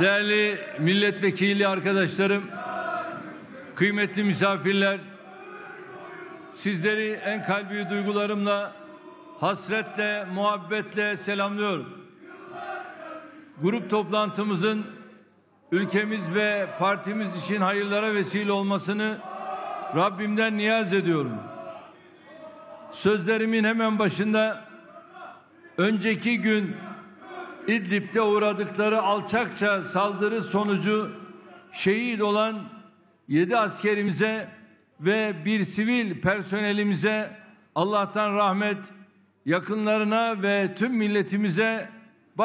Değerli milletvekili arkadaşlarım, kıymetli misafirler, sizleri en kalbi duygularımla, hasretle, muhabbetle selamlıyorum. Grup toplantımızın ülkemiz ve partimiz için hayırlara vesile olmasını Rabbimden niyaz ediyorum. Sözlerimin hemen başında önceki gün İdlib'de uğradıkları alçakça saldırı sonucu şehit olan 7 askerimize ve bir sivil personelimize Allah'tan rahmet, yakınlarına ve tüm milletimize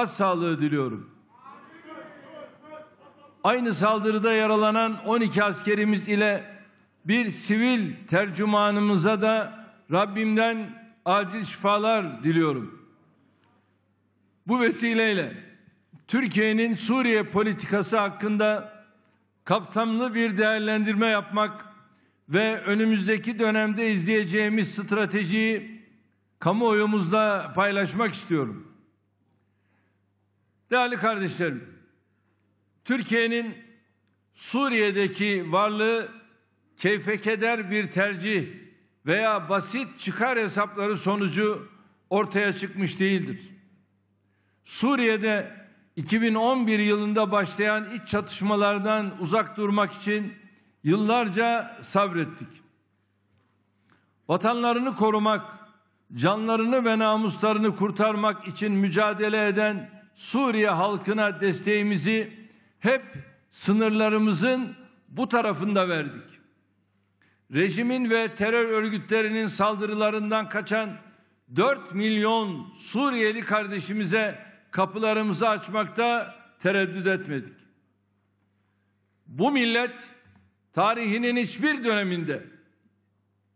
sağlığı diliyorum. Aynı saldırıda yaralanan 12 askerimiz ile bir sivil tercümanımıza da Rabbimden acil şifalar diliyorum. Bu vesileyle Türkiye'nin Suriye politikası hakkında kapsamlı bir değerlendirme yapmak ve önümüzdeki dönemde izleyeceğimiz stratejiyi kamuoyumuzla paylaşmak istiyorum. Değerli kardeşlerim, Türkiye'nin Suriye'deki varlığı keyfekeder bir tercih veya basit çıkar hesapları sonucu ortaya çıkmış değildir. Suriye'de 2011 yılında başlayan iç çatışmalardan uzak durmak için yıllarca sabrettik. Vatanlarını korumak, canlarını ve namuslarını kurtarmak için mücadele eden Suriye halkına desteğimizi hep sınırlarımızın bu tarafında verdik. Rejimin ve terör örgütlerinin saldırılarından kaçan 4 milyon Suriyeli kardeşimize kapılarımızı açmakta tereddüt etmedik. Bu millet tarihinin hiçbir döneminde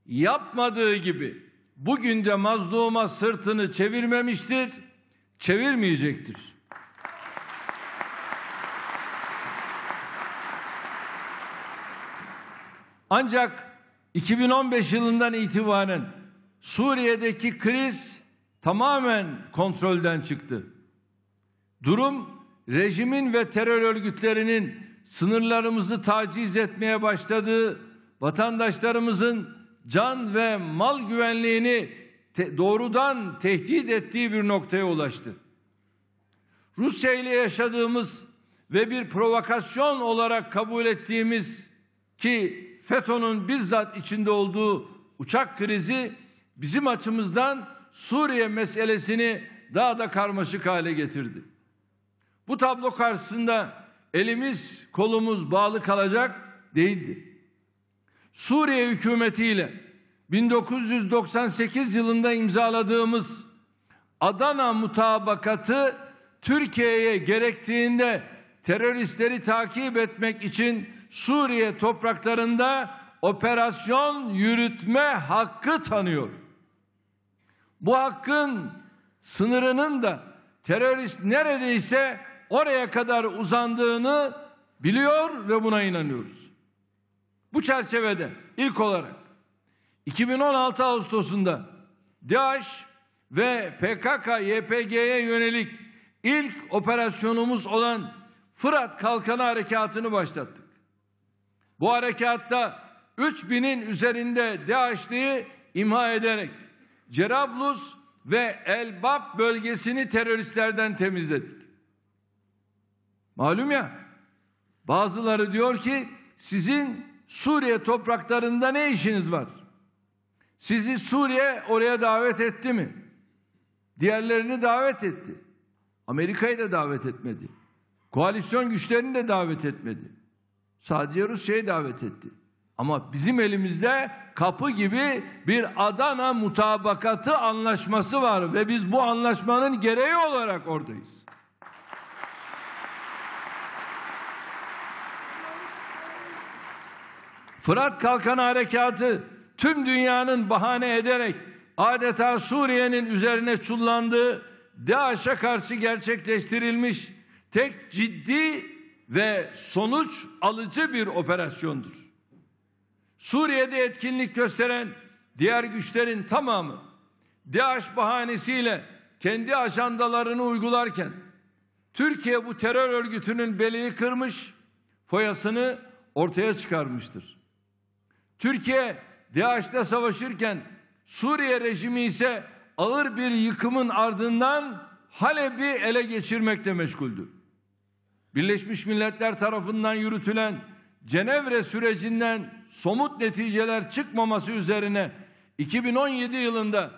yapmadığı gibi bugün de mazluma sırtını çevirmemiştir, çevirmeyecektir. Ancak 2015 yılından itibaren Suriye'deki kriz tamamen kontrolden çıktı. Durum rejimin ve terör örgütlerinin sınırlarımızı taciz etmeye başladığı, vatandaşlarımızın can ve mal güvenliğini te doğrudan tehdit ettiği bir noktaya ulaştı. Rusya ile yaşadığımız ve bir provokasyon olarak kabul ettiğimiz ki FETÖ'nün bizzat içinde olduğu uçak krizi bizim açımızdan Suriye meselesini daha da karmaşık hale getirdi. Bu tablo karşısında elimiz kolumuz bağlı kalacak değildi. Suriye hükümetiyle 1998 yılında imzaladığımız Adana mutabakatı Türkiye'ye gerektiğinde teröristleri takip etmek için Suriye topraklarında operasyon yürütme hakkı tanıyor. Bu hakkın sınırının da terörist neredeyse oraya kadar uzandığını biliyor ve buna inanıyoruz. Bu çerçevede ilk olarak 2016 Ağustos'unda DAEŞ ve PKK-YPG'ye yönelik ilk operasyonumuz olan Fırat Kalkanı Harekatı'nı başlattık. Bu harekatta 3000'in üzerinde DAEŞ'liği imha ederek Cerablus ve Elbap bölgesini teröristlerden temizledik. Malum ya. Bazıları diyor ki sizin Suriye topraklarında ne işiniz var? Sizi Suriye oraya davet etti mi? Diğerlerini davet etti. Amerika'yı da davet etmedi. Koalisyon güçlerini de davet etmedi. Sadece Rusya'yı davet etti. Ama bizim elimizde kapı gibi bir Adana mutabakatı anlaşması var ve biz bu anlaşmanın gereği olarak oradayız. Fırat Kalkan Harekatı tüm dünyanın bahane ederek adeta Suriye'nin üzerine çullandığı DAEŞ'e karşı gerçekleştirilmiş tek ciddi ve sonuç alıcı bir operasyondur. Suriye'de etkinlik gösteren diğer güçlerin tamamı DAEŞ bahanesiyle kendi ajandalarını uygularken Türkiye bu terör örgütünün belini kırmış, foyasını ortaya çıkarmıştır. Türkiye DAEŞ'te savaşırken Suriye rejimi ise ağır bir yıkımın ardından Halep'i ele geçirmekle meşguldü. Birleşmiş Milletler tarafından yürütülen Cenevre sürecinden somut neticeler çıkmaması üzerine 2017 yılında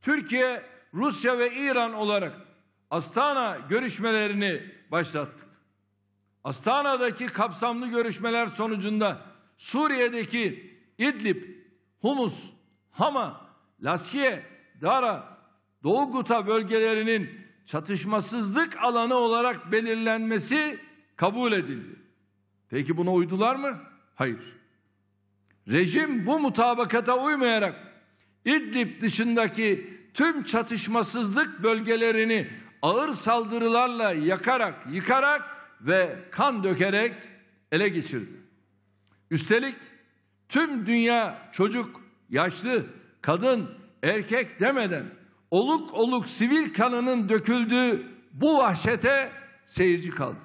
Türkiye, Rusya ve İran olarak Astana görüşmelerini başlattık. Astana'daki kapsamlı görüşmeler sonucunda Suriye'deki İdlib, Humus, Hama, Laskiye, Dara, Doğu Guta bölgelerinin çatışmasızlık alanı olarak belirlenmesi kabul edildi. Peki buna uydular mı? Hayır. Rejim bu mutabakata uymayarak İdlib dışındaki tüm çatışmasızlık bölgelerini ağır saldırılarla yakarak, yıkarak ve kan dökerek ele geçirdi. Üstelik tüm dünya çocuk, yaşlı, kadın, erkek demeden oluk oluk sivil kanının döküldüğü bu vahşete seyirci kaldı.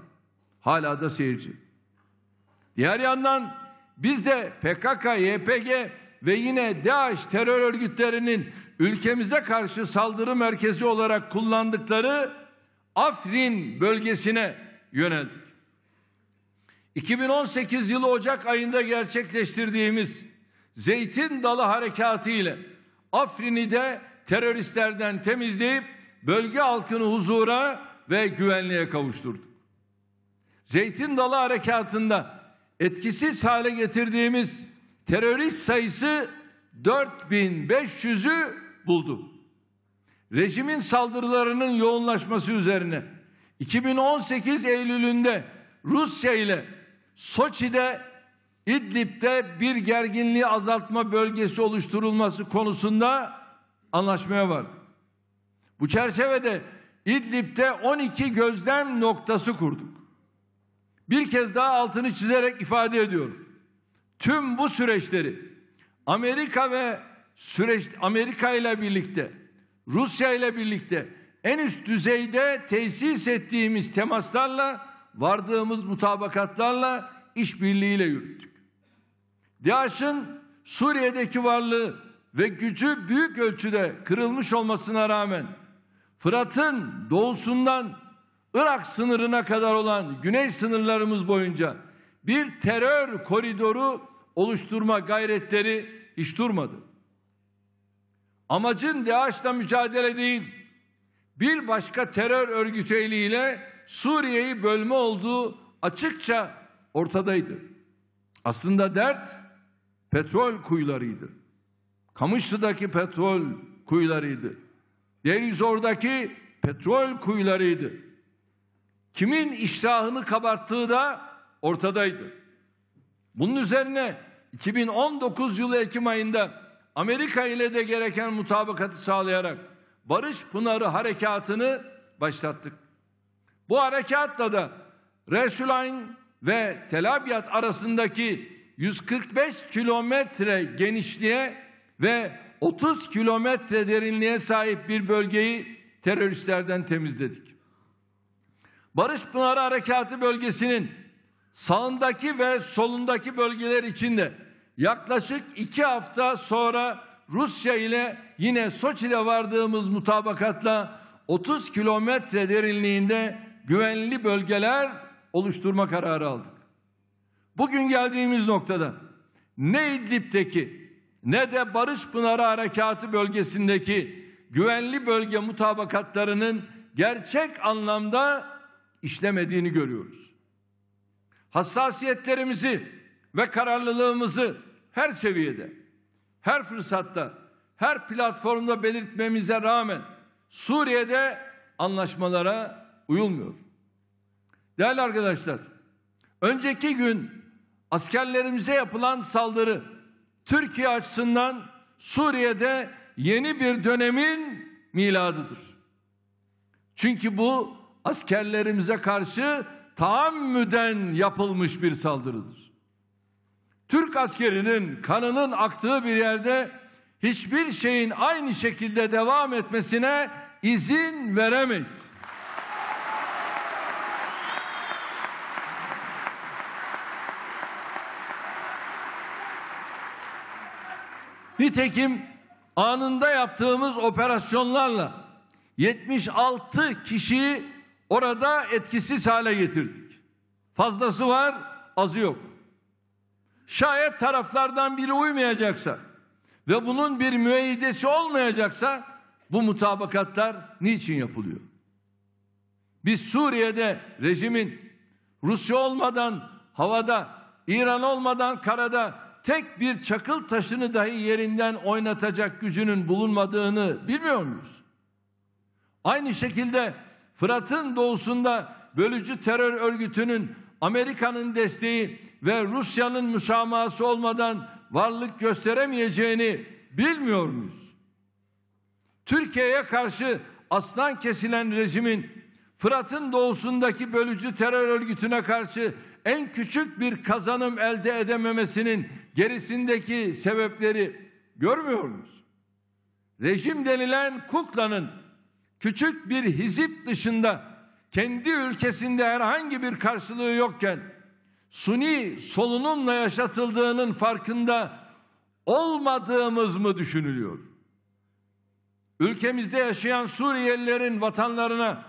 Hala da seyirci. Diğer yandan biz de PKK, YPG ve yine DAEŞ terör örgütlerinin ülkemize karşı saldırı merkezi olarak kullandıkları Afrin bölgesine yöneldik. 2018 yılı Ocak ayında gerçekleştirdiğimiz Zeytin Dalı Harekatı ile Afrin'i de teröristlerden temizleyip bölge halkını huzura ve güvenliğe kavuşturduk. Zeytin Dalı Harekatı'nda etkisiz hale getirdiğimiz terörist sayısı 4500'ü buldu. Rejimin saldırılarının yoğunlaşması üzerine 2018 Eylül'ünde Rusya ile Soçi'de İdlib'de bir gerginliği azaltma bölgesi oluşturulması konusunda anlaşmaya vardı. Bu çerçevede İdlib'de 12 gözlem noktası kurduk. Bir kez daha altını çizerek ifade ediyorum. Tüm bu süreçleri Amerika ve süreç Amerika ile birlikte, Rusya ile birlikte en üst düzeyde tesis ettiğimiz temaslarla vardığımız mutabakatlarla işbirliğiyle yürüttük. DAEŞ'in Suriye'deki varlığı ve gücü büyük ölçüde kırılmış olmasına rağmen Fırat'ın doğusundan Irak sınırına kadar olan güney sınırlarımız boyunca bir terör koridoru oluşturma gayretleri hiç durmadı. Amacın DAEŞ'le mücadele değil, bir başka terör örgütü eliyle Suriye'yi bölme olduğu açıkça ortadaydı. Aslında dert petrol kuyularıydı. Kamışlı'daki petrol kuyularıydı. Denizor'daki petrol kuyularıydı. Kimin iştahını kabarttığı da ortadaydı. Bunun üzerine 2019 yılı Ekim ayında Amerika ile de gereken mutabakatı sağlayarak Barış Pınarı harekatını başlattık. Bu harekatla da Resulayn ve Telabiyat arasındaki 145 kilometre genişliğe ve 30 kilometre derinliğe sahip bir bölgeyi teröristlerden temizledik. Barış Pınarı Harekatı bölgesinin sağındaki ve solundaki bölgeler içinde yaklaşık iki hafta sonra Rusya ile yine Soçi'de vardığımız mutabakatla 30 kilometre derinliğinde güvenli bölgeler oluşturma kararı aldık. Bugün geldiğimiz noktada ne İdlib'teki, ne de Barış Pınarı Harekatı bölgesindeki güvenli bölge mutabakatlarının gerçek anlamda işlemediğini görüyoruz. Hassasiyetlerimizi ve kararlılığımızı her seviyede, her fırsatta, her platformda belirtmemize rağmen Suriye'de anlaşmalara uyulmuyor. Değerli arkadaşlar, önceki gün askerlerimize yapılan saldırı Türkiye açısından Suriye'de yeni bir dönemin miladıdır. Çünkü bu askerlerimize karşı taammüden yapılmış bir saldırıdır. Türk askerinin kanının aktığı bir yerde hiçbir şeyin aynı şekilde devam etmesine izin veremeyiz. Nitekim anında yaptığımız operasyonlarla 76 kişiyi orada etkisiz hale getirdik. Fazlası var, azı yok. Şayet taraflardan biri uymayacaksa ve bunun bir müeyyidesi olmayacaksa bu mutabakatlar niçin yapılıyor? Biz Suriye'de rejimin Rusya olmadan havada, İran olmadan karada tek bir çakıl taşını dahi yerinden oynatacak gücünün bulunmadığını bilmiyor muyuz? Aynı şekilde Fırat'ın doğusunda bölücü terör örgütünün Amerika'nın desteği ve Rusya'nın müsamahası olmadan varlık gösteremeyeceğini bilmiyor muyuz? Türkiye'ye karşı aslan kesilen rejimin Fırat'ın doğusundaki bölücü terör örgütüne karşı en küçük bir kazanım elde edememesinin gerisindeki sebepleri görmüyor musunuz? Rejim denilen kuklanın küçük bir hizip dışında kendi ülkesinde herhangi bir karşılığı yokken suni solununla yaşatıldığının farkında olmadığımız mı düşünülüyor? Ülkemizde yaşayan Suriyelilerin vatanlarına,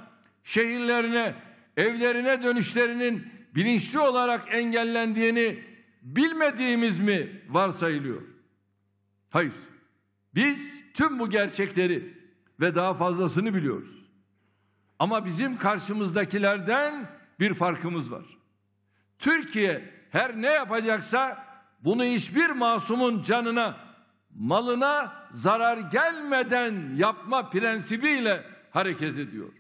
şehirlerine, evlerine dönüşlerinin bilinçli olarak engellendiğini bilmediğimiz mi varsayılıyor? Hayır. Biz tüm bu gerçekleri ve daha fazlasını biliyoruz. Ama bizim karşımızdakilerden bir farkımız var. Türkiye her ne yapacaksa bunu hiçbir masumun canına, malına zarar gelmeden yapma prensibiyle hareket ediyor.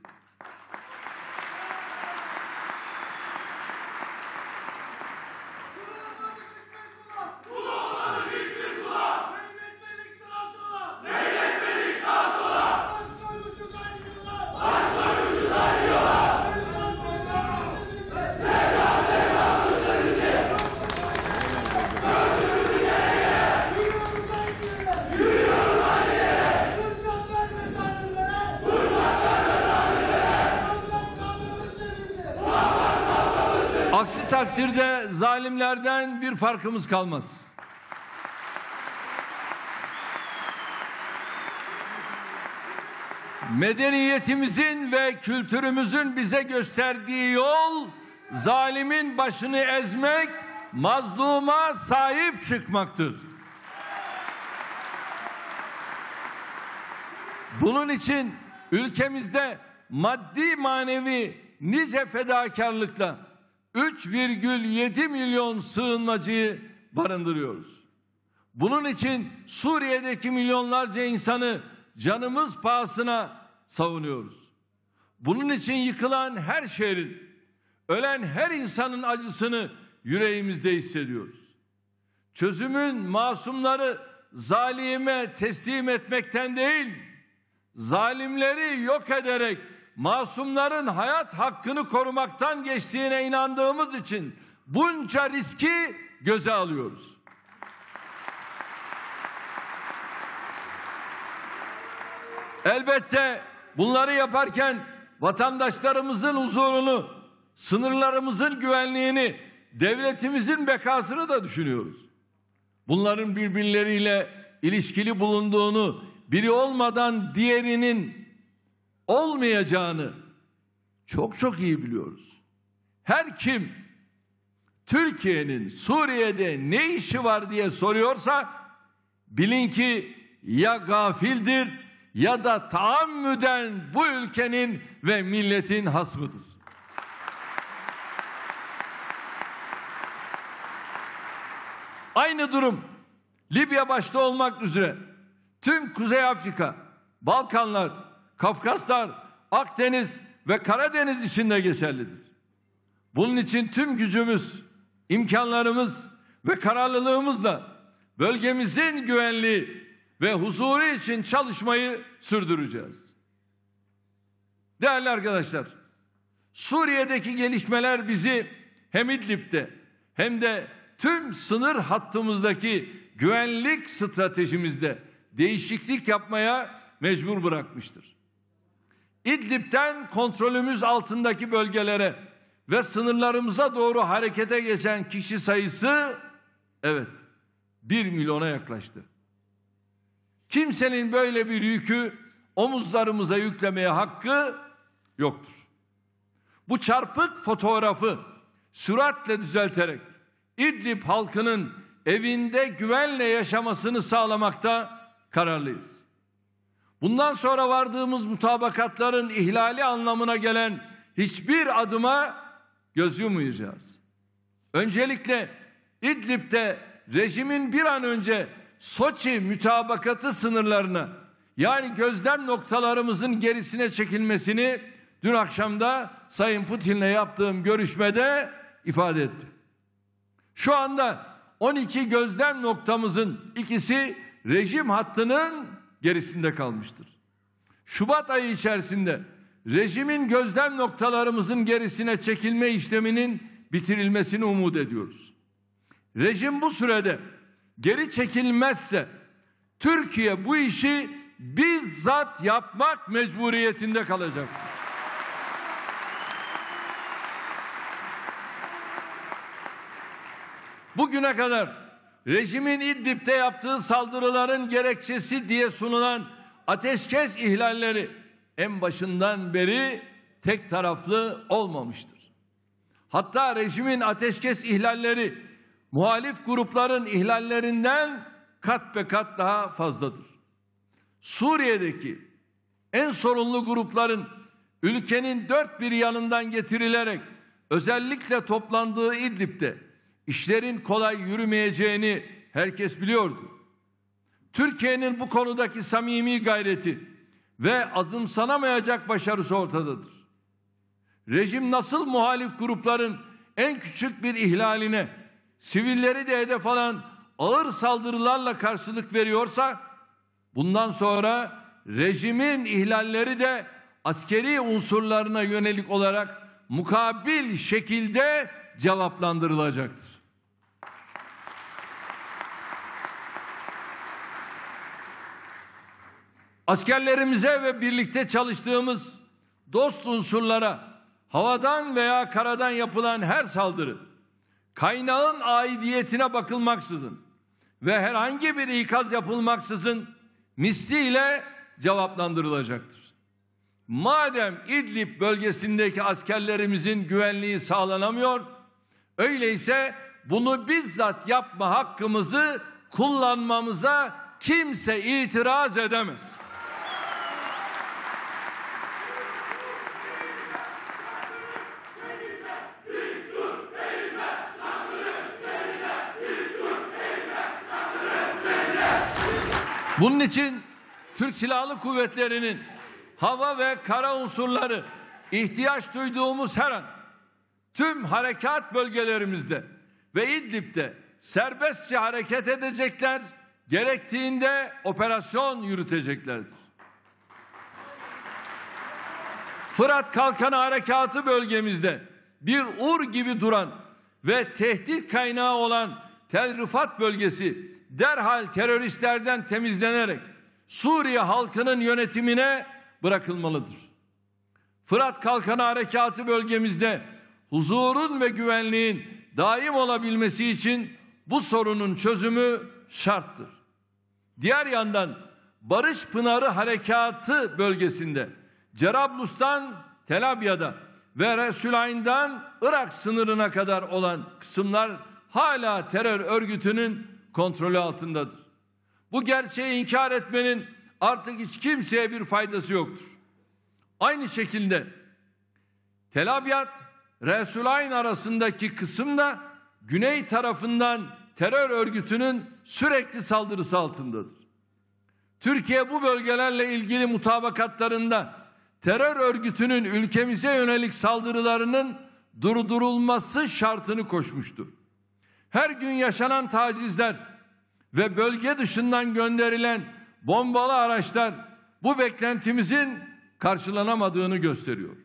takdirde zalimlerden bir farkımız kalmaz. Medeniyetimizin ve kültürümüzün bize gösterdiği yol zalimin başını ezmek, mazluma sahip çıkmaktır. Bunun için ülkemizde maddi manevi nice fedakarlıkla 3,7 milyon sığınmacıyı barındırıyoruz. Bunun için Suriye'deki milyonlarca insanı canımız pahasına savunuyoruz. Bunun için yıkılan her şehrin, ölen her insanın acısını yüreğimizde hissediyoruz. Çözümün masumları zalime teslim etmekten değil, zalimleri yok ederek masumların hayat hakkını korumaktan geçtiğine inandığımız için bunca riski göze alıyoruz. Elbette bunları yaparken vatandaşlarımızın huzurunu, sınırlarımızın güvenliğini, devletimizin bekasını da düşünüyoruz. Bunların birbirleriyle ilişkili bulunduğunu, biri olmadan diğerinin olmayacağını çok çok iyi biliyoruz. Her kim Türkiye'nin Suriye'de ne işi var diye soruyorsa bilin ki ya gafildir ya da taammüden bu ülkenin ve milletin hasmıdır. Aynı durum Libya başta olmak üzere tüm Kuzey Afrika, Balkanlar, Kafkaslar, Akdeniz ve Karadeniz içinde geçerlidir. Bunun için tüm gücümüz, imkanlarımız ve kararlılığımızla bölgemizin güvenliği ve huzuru için çalışmayı sürdüreceğiz. Değerli arkadaşlar, Suriye'deki gelişmeler bizi hem İdlib'de hem de tüm sınır hattımızdaki güvenlik stratejimizde değişiklik yapmaya mecbur bırakmıştır. İdlib'den kontrolümüz altındaki bölgelere ve sınırlarımıza doğru harekete geçen kişi sayısı evet 1 milyona yaklaştı. Kimsenin böyle bir yükü omuzlarımıza yüklemeye hakkı yoktur. Bu çarpık fotoğrafı süratle düzelterek İdlib halkının evinde güvenle yaşamasını sağlamakta kararlıyız. Bundan sonra vardığımız mutabakatların ihlali anlamına gelen hiçbir adıma göz yumayacağız. Öncelikle İdlib'de rejimin bir an önce Soçi mütabakatı sınırlarına yani gözlem noktalarımızın gerisine çekilmesini dün akşamda Sayın Putin'le yaptığım görüşmede ifade etti. Şu anda 12 gözlem noktamızın ikisi rejim hattının gerisinde kalmıştır. Şubat ayı içerisinde rejimin gözlem noktalarımızın gerisine çekilme işleminin bitirilmesini umut ediyoruz. Rejim bu sürede geri çekilmezse Türkiye bu işi bizzat yapmak mecburiyetinde kalacak. Bugüne kadar rejimin İdlib'de yaptığı saldırıların gerekçesi diye sunulan ateşkes ihlalleri en başından beri tek taraflı olmamıştır. Hatta rejimin ateşkes ihlalleri muhalif grupların ihlallerinden kat be kat daha fazladır. Suriye'deki en sorunlu grupların ülkenin dört bir yanından getirilerek özellikle toplandığı İdlib'de işlerin kolay yürümeyeceğini herkes biliyordu. Türkiye'nin bu konudaki samimi gayreti ve azımsanamayacak başarısı ortadadır. Rejim nasıl muhalif grupların en küçük bir ihlaline, sivilleri de hedef alan ağır saldırılarla karşılık veriyorsa, bundan sonra rejimin ihlalleri de askeri unsurlarına yönelik olarak mukabil şekilde cevaplandırılacaktır. Askerlerimize ve birlikte çalıştığımız dost unsurlara havadan veya karadan yapılan her saldırı kaynağın aidiyetine bakılmaksızın ve herhangi bir ikaz yapılmaksızın misliyle cevaplandırılacaktır. Madem İdlib bölgesindeki askerlerimizin güvenliği sağlanamıyor, öyleyse bunu bizzat yapma hakkımızı kullanmamıza kimse itiraz edemez. Bunun için Türk Silahlı Kuvvetleri'nin hava ve kara unsurları ihtiyaç duyduğumuz her an tüm harekat bölgelerimizde ve İdlib'de serbestçe hareket edecekler, gerektiğinde operasyon yürüteceklerdir. Fırat Kalkanı Harekatı bölgemizde bir ur gibi duran ve tehdit kaynağı olan Tel Rifat bölgesi derhal teröristlerden temizlenerek Suriye halkının yönetimine bırakılmalıdır. Fırat Kalkanı Harekatı bölgemizde huzurun ve güvenliğin daim olabilmesi için bu sorunun çözümü şarttır. Diğer yandan Barış Pınarı Harekatı bölgesinde Cerablus'tan Tel Abya'da ve Resulayn'dan Irak sınırına kadar olan kısımlar hala terör örgütünün kontrolü altındadır. Bu gerçeği inkar etmenin artık hiç kimseye bir faydası yoktur. Aynı şekilde Tel Abyad, Resulayn arasındaki kısımda güney tarafından terör örgütünün sürekli saldırısı altındadır. Türkiye bu bölgelerle ilgili mutabakatlarında terör örgütünün ülkemize yönelik saldırılarının durdurulması şartını koşmuştur. Her gün yaşanan tacizler ve bölge dışından gönderilen bombalı araçlar bu beklentimizin karşılanamadığını gösteriyor.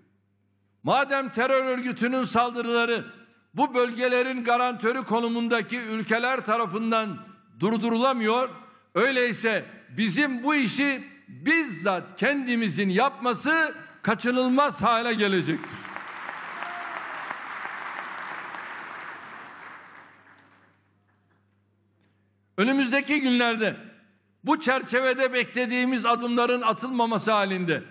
Madem terör örgütünün saldırıları bu bölgelerin garantörü konumundaki ülkeler tarafından durdurulamıyor, öyleyse bizim bu işi bizzat kendimizin yapması kaçınılmaz hale gelecektir. Önümüzdeki günlerde bu çerçevede beklediğimiz adımların atılmaması halinde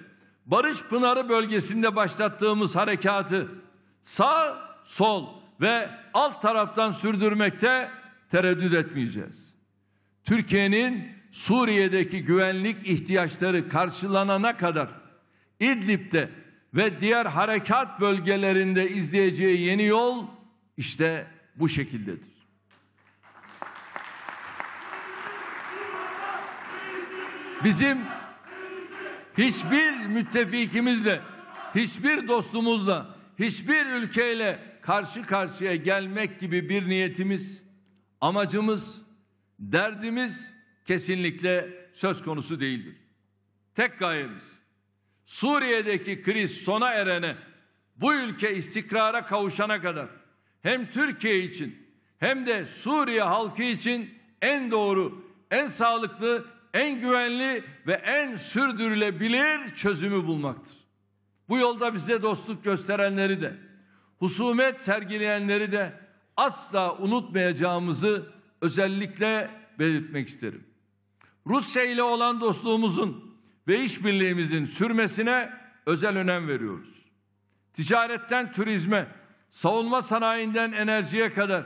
Barış Pınarı bölgesinde başlattığımız harekatı sağ, sol ve alt taraftan sürdürmekte tereddüt etmeyeceğiz. Türkiye'nin Suriye'deki güvenlik ihtiyaçları karşılanana kadar İdlib'de ve diğer harekat bölgelerinde izleyeceği yeni yol işte bu şekildedir. Bizim hiçbir müttefikimizle, hiçbir dostumuzla, hiçbir ülkeyle karşı karşıya gelmek gibi bir niyetimiz, amacımız, derdimiz kesinlikle söz konusu değildir. Tek gayemiz Suriye'deki kriz sona erene, bu ülke istikrara kavuşana kadar hem Türkiye için hem de Suriye halkı için en doğru, en sağlıklı en güvenli ve en sürdürülebilir çözümü bulmaktır. Bu yolda bize dostluk gösterenleri de, husumet sergileyenleri de asla unutmayacağımızı özellikle belirtmek isterim. Rusya ile olan dostluğumuzun ve işbirliğimizin sürmesine özel önem veriyoruz. Ticaretten turizme, savunma sanayinden enerjiye kadar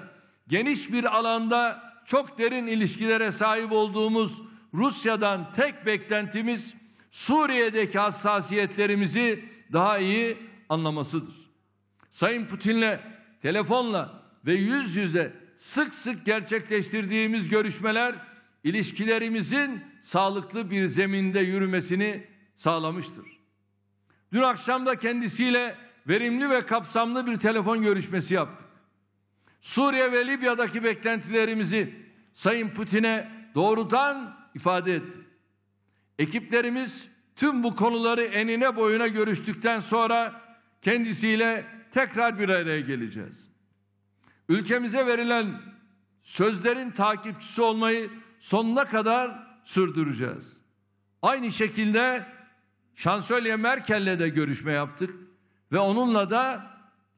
geniş bir alanda çok derin ilişkilere sahip olduğumuz Rusya'dan tek beklentimiz Suriye'deki hassasiyetlerimizi daha iyi anlamasıdır. Sayın Putin'le telefonla ve yüz yüze sık sık gerçekleştirdiğimiz görüşmeler ilişkilerimizin sağlıklı bir zeminde yürümesini sağlamıştır. Dün akşam da kendisiyle verimli ve kapsamlı bir telefon görüşmesi yaptık. Suriye ve Libya'daki beklentilerimizi Sayın Putin'e doğrudan ifade etti. Ekiplerimiz tüm bu konuları enine boyuna görüştükten sonra kendisiyle tekrar bir araya geleceğiz. Ülkemize verilen sözlerin takipçisi olmayı sonuna kadar sürdüreceğiz. Aynı şekilde Şansölye Merkel'le de görüşme yaptık ve onunla da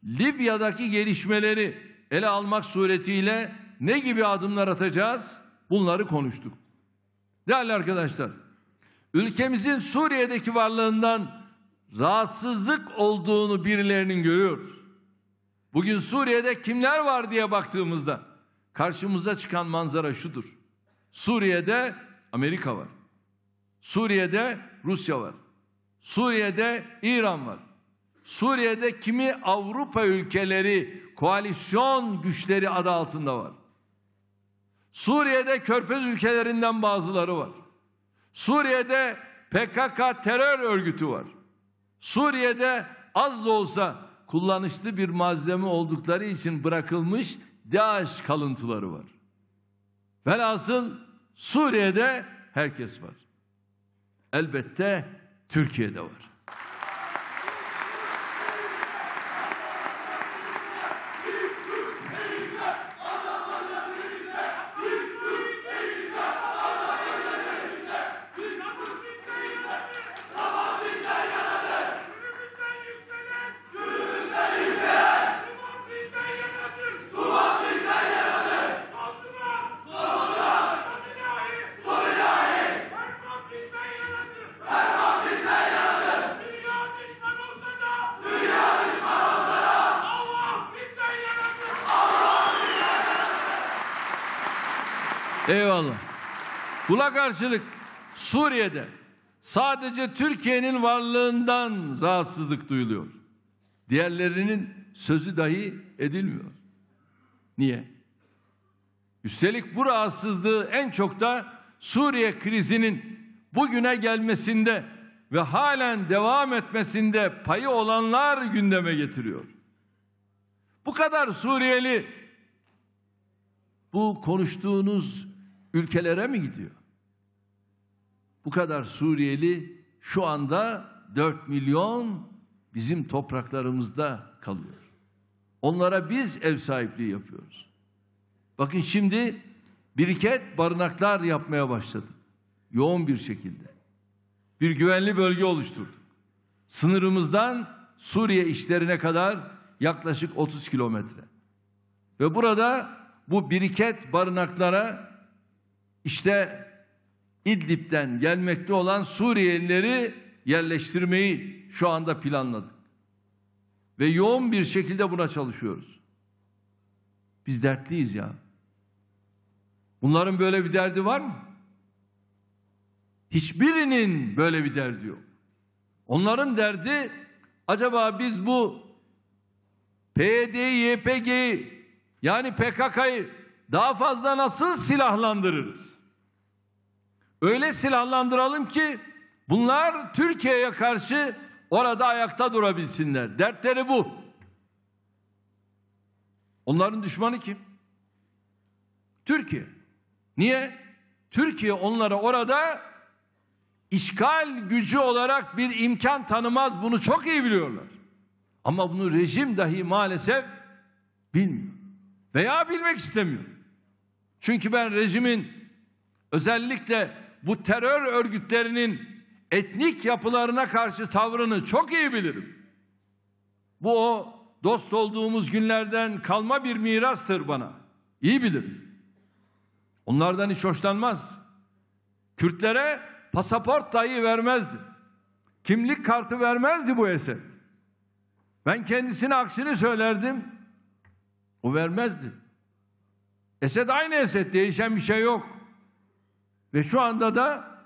Libya'daki gelişmeleri ele almak suretiyle ne gibi adımlar atacağız bunları konuştuk. Değerli arkadaşlar, ülkemizin Suriye'deki varlığından rahatsızlık olduğunu birilerinin görüyoruz. Bugün Suriye'de kimler var diye baktığımızda karşımıza çıkan manzara şudur. Suriye'de Amerika var. Suriye'de Rusya var. Suriye'de İran var. Suriye'de kimi Avrupa ülkeleri koalisyon güçleri adı altında var. Suriye'de körfez ülkelerinden bazıları var. Suriye'de PKK terör örgütü var. Suriye'de az da olsa kullanışlı bir malzeme oldukları için bırakılmış DAEŞ kalıntıları var. Velhasıl Suriye'de herkes var. Elbette Türkiye'de var. karşılık Suriye'de sadece Türkiye'nin varlığından rahatsızlık duyuluyor. Diğerlerinin sözü dahi edilmiyor. Niye? Üstelik bu rahatsızlığı en çok da Suriye krizinin bugüne gelmesinde ve halen devam etmesinde payı olanlar gündeme getiriyor. Bu kadar Suriyeli bu konuştuğunuz ülkelere mi gidiyor? bu kadar Suriyeli şu anda 4 milyon bizim topraklarımızda kalıyor. Onlara biz ev sahipliği yapıyoruz. Bakın şimdi biriket barınaklar yapmaya başladık. Yoğun bir şekilde. Bir güvenli bölge oluşturduk. Sınırımızdan Suriye işlerine kadar yaklaşık 30 kilometre. Ve burada bu biriket barınaklara işte İdlib'den gelmekte olan Suriyelileri yerleştirmeyi şu anda planladık. Ve yoğun bir şekilde buna çalışıyoruz. Biz dertliyiz ya. Bunların böyle bir derdi var mı? Hiçbirinin böyle bir derdi yok. Onların derdi acaba biz bu PYD'yi, YPG'yi yani PKK'yı daha fazla nasıl silahlandırırız? Öyle silahlandıralım ki bunlar Türkiye'ye karşı orada ayakta durabilsinler. Dertleri bu. Onların düşmanı kim? Türkiye. Niye? Türkiye onlara orada işgal gücü olarak bir imkan tanımaz. Bunu çok iyi biliyorlar. Ama bunu rejim dahi maalesef bilmiyor. Veya bilmek istemiyor. Çünkü ben rejimin özellikle bu terör örgütlerinin etnik yapılarına karşı tavrını çok iyi bilirim. Bu o dost olduğumuz günlerden kalma bir mirastır bana. İyi bilirim. Onlardan hiç hoşlanmaz. Kürtlere pasaport dahi vermezdi. Kimlik kartı vermezdi bu Esed. Ben kendisine aksini söylerdim. O vermezdi. Esed aynı Esed değişen bir şey yok. Ve şu anda da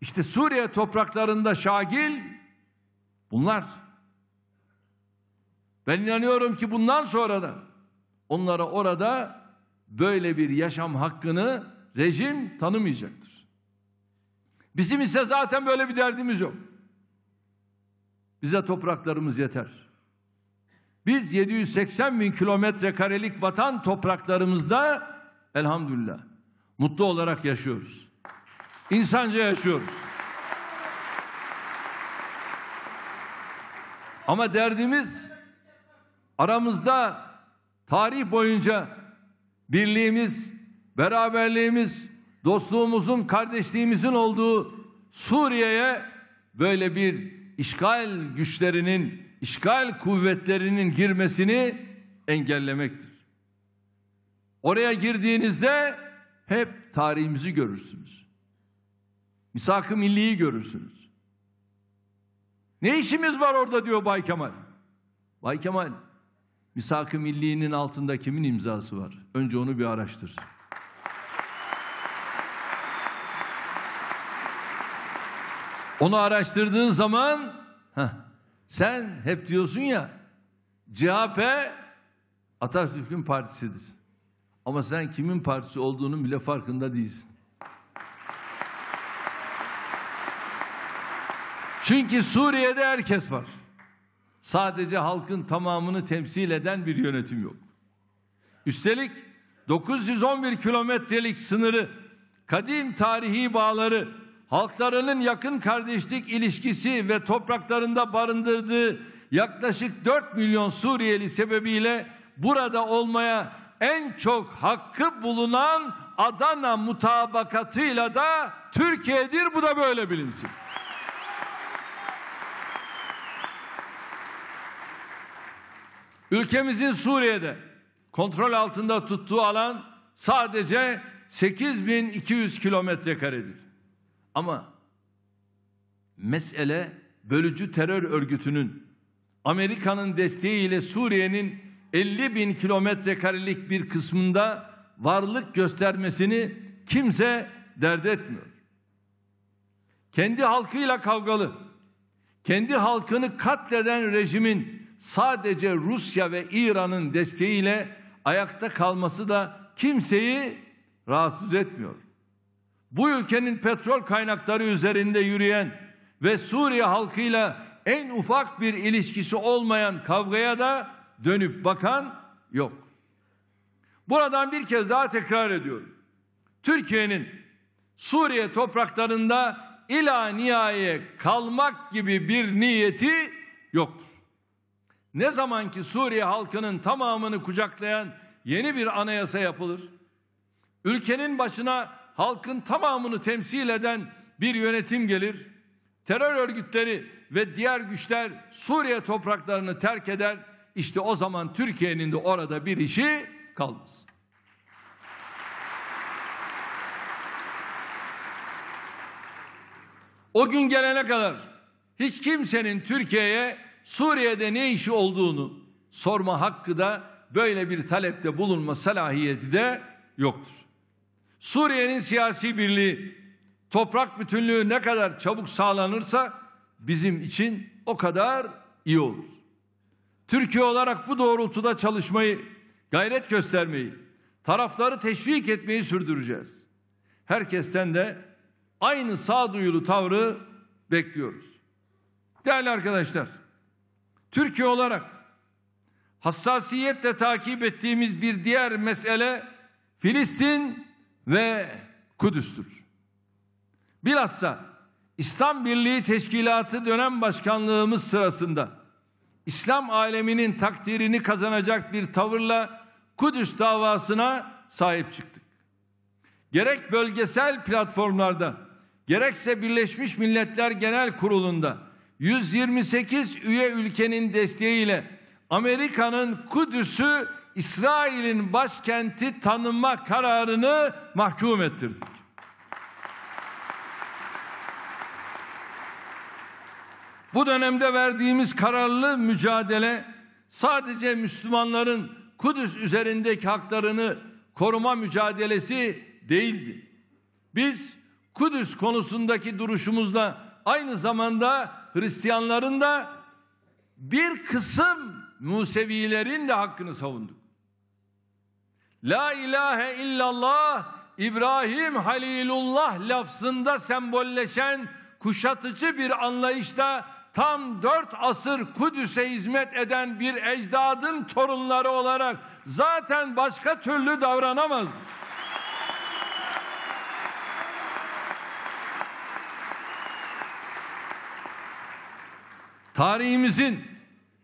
işte Suriye topraklarında şagil bunlar. Ben inanıyorum ki bundan sonra da onlara orada böyle bir yaşam hakkını rejim tanımayacaktır. Bizim ise zaten böyle bir derdimiz yok. Bize topraklarımız yeter. Biz 780 bin kilometre karelik vatan topraklarımızda elhamdülillah mutlu olarak yaşıyoruz. İnsanca yaşıyoruz. Ama derdimiz aramızda tarih boyunca birliğimiz, beraberliğimiz, dostluğumuzun, kardeşliğimizin olduğu Suriye'ye böyle bir işgal güçlerinin, işgal kuvvetlerinin girmesini engellemektir. Oraya girdiğinizde hep tarihimizi görürsünüz. Misak-ı milliyi görürsünüz. Ne işimiz var orada diyor Bay Kemal. Bay Kemal, misak-ı milliğinin altında kimin imzası var? Önce onu bir araştır. Onu araştırdığın zaman heh, sen hep diyorsun ya CHP Atatürk'ün partisidir. Ama sen kimin partisi olduğunun bile farkında değilsin. Çünkü Suriye'de herkes var. Sadece halkın tamamını temsil eden bir yönetim yok. Üstelik 911 kilometrelik sınırı, kadim tarihi bağları, halklarının yakın kardeşlik ilişkisi ve topraklarında barındırdığı yaklaşık 4 milyon Suriyeli sebebiyle burada olmaya en çok hakkı bulunan Adana mutabakatıyla da Türkiye'dir. Bu da böyle bilinsin. Ülkemizin Suriye'de kontrol altında tuttuğu alan sadece 8200 kilometre karedir. Ama mesele bölücü terör örgütünün Amerika'nın desteğiyle Suriye'nin 50 bin kilometre karelik bir kısmında varlık göstermesini kimse dert etmiyor. Kendi halkıyla kavgalı, kendi halkını katleden rejimin sadece Rusya ve İran'ın desteğiyle ayakta kalması da kimseyi rahatsız etmiyor. Bu ülkenin petrol kaynakları üzerinde yürüyen ve Suriye halkıyla en ufak bir ilişkisi olmayan kavgaya da dönüp bakan yok. Buradan bir kez daha tekrar ediyorum. Türkiye'nin Suriye topraklarında ila nihaye kalmak gibi bir niyeti yoktur. Ne zaman ki Suriye halkının tamamını kucaklayan yeni bir anayasa yapılır, ülkenin başına halkın tamamını temsil eden bir yönetim gelir, terör örgütleri ve diğer güçler Suriye topraklarını terk eder, işte o zaman Türkiye'nin de orada bir işi kalmaz. O gün gelene kadar hiç kimsenin Türkiye'ye Suriye'de ne işi olduğunu sorma hakkı da böyle bir talepte bulunma salahiyeti de yoktur. Suriye'nin siyasi birliği, toprak bütünlüğü ne kadar çabuk sağlanırsa bizim için o kadar iyi olur. Türkiye olarak bu doğrultuda çalışmayı, gayret göstermeyi, tarafları teşvik etmeyi sürdüreceğiz. Herkesten de aynı sağduyulu tavrı bekliyoruz. Değerli arkadaşlar, Türkiye olarak hassasiyetle takip ettiğimiz bir diğer mesele Filistin ve Kudüs'tür. Bilhassa İslam Birliği Teşkilatı dönem başkanlığımız sırasında İslam aleminin takdirini kazanacak bir tavırla Kudüs davasına sahip çıktık. Gerek bölgesel platformlarda, gerekse Birleşmiş Milletler Genel Kurulu'nda 128 üye ülkenin desteğiyle Amerika'nın Kudüs'ü İsrail'in başkenti tanınma kararını mahkum ettirdi. Bu dönemde verdiğimiz kararlı mücadele sadece Müslümanların Kudüs üzerindeki haklarını koruma mücadelesi değildi. Biz Kudüs konusundaki duruşumuzda aynı zamanda Hristiyanların da bir kısım Musevilerin de hakkını savunduk. La ilahe illallah İbrahim Halilullah lafzında sembolleşen kuşatıcı bir anlayışta tam dört asır Kudüs'e hizmet eden bir ecdadın torunları olarak zaten başka türlü davranamaz. Tarihimizin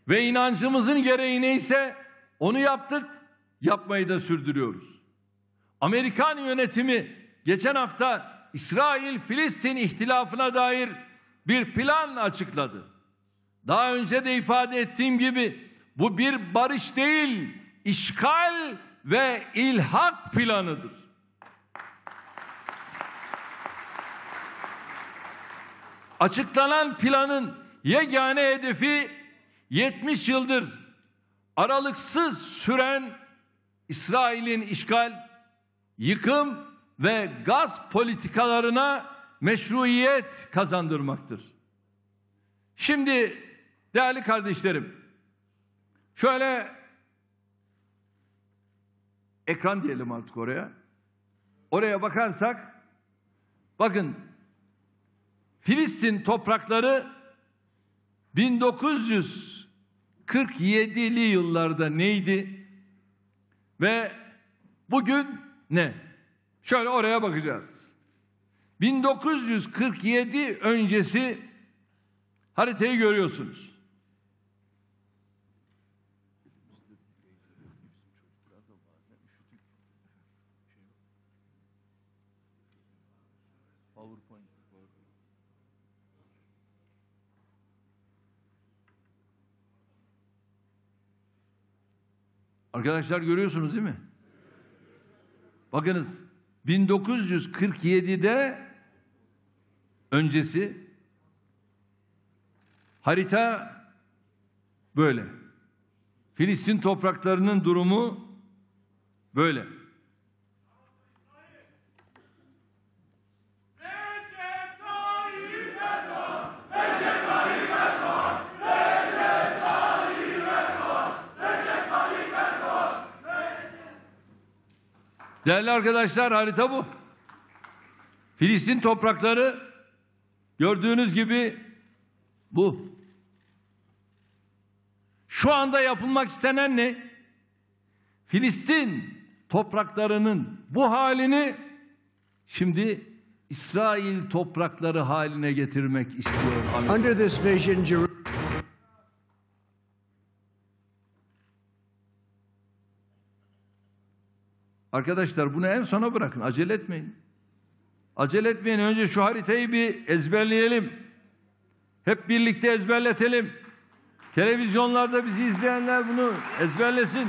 ve inancımızın gereği neyse onu yaptık, yapmayı da sürdürüyoruz. Amerikan yönetimi geçen hafta İsrail-Filistin ihtilafına dair bir plan açıkladı. Daha önce de ifade ettiğim gibi bu bir barış değil, işgal ve ilhak planıdır. Açıklanan planın yegane hedefi 70 yıldır aralıksız süren İsrail'in işgal, yıkım ve gaz politikalarına meşruiyet kazandırmaktır. Şimdi değerli kardeşlerim, şöyle ekran diyelim artık oraya. Oraya bakarsak, bakın Filistin toprakları 1947'li yıllarda neydi ve bugün ne? Şöyle oraya bakacağız. 1947 öncesi haritayı görüyorsunuz. Arkadaşlar görüyorsunuz değil mi? Bakınız 1947'de öncesi harita böyle. Filistin topraklarının durumu böyle. Değerli arkadaşlar harita bu. Filistin toprakları Gördüğünüz gibi bu. Şu anda yapılmak istenen ne? Filistin topraklarının bu halini şimdi İsrail toprakları haline getirmek istiyor. Under this vision, Arkadaşlar bunu en sona bırakın. Acele etmeyin. Acele etmeyin önce şu haritayı bir ezberleyelim. Hep birlikte ezberletelim. Televizyonlarda bizi izleyenler bunu ezberlesin.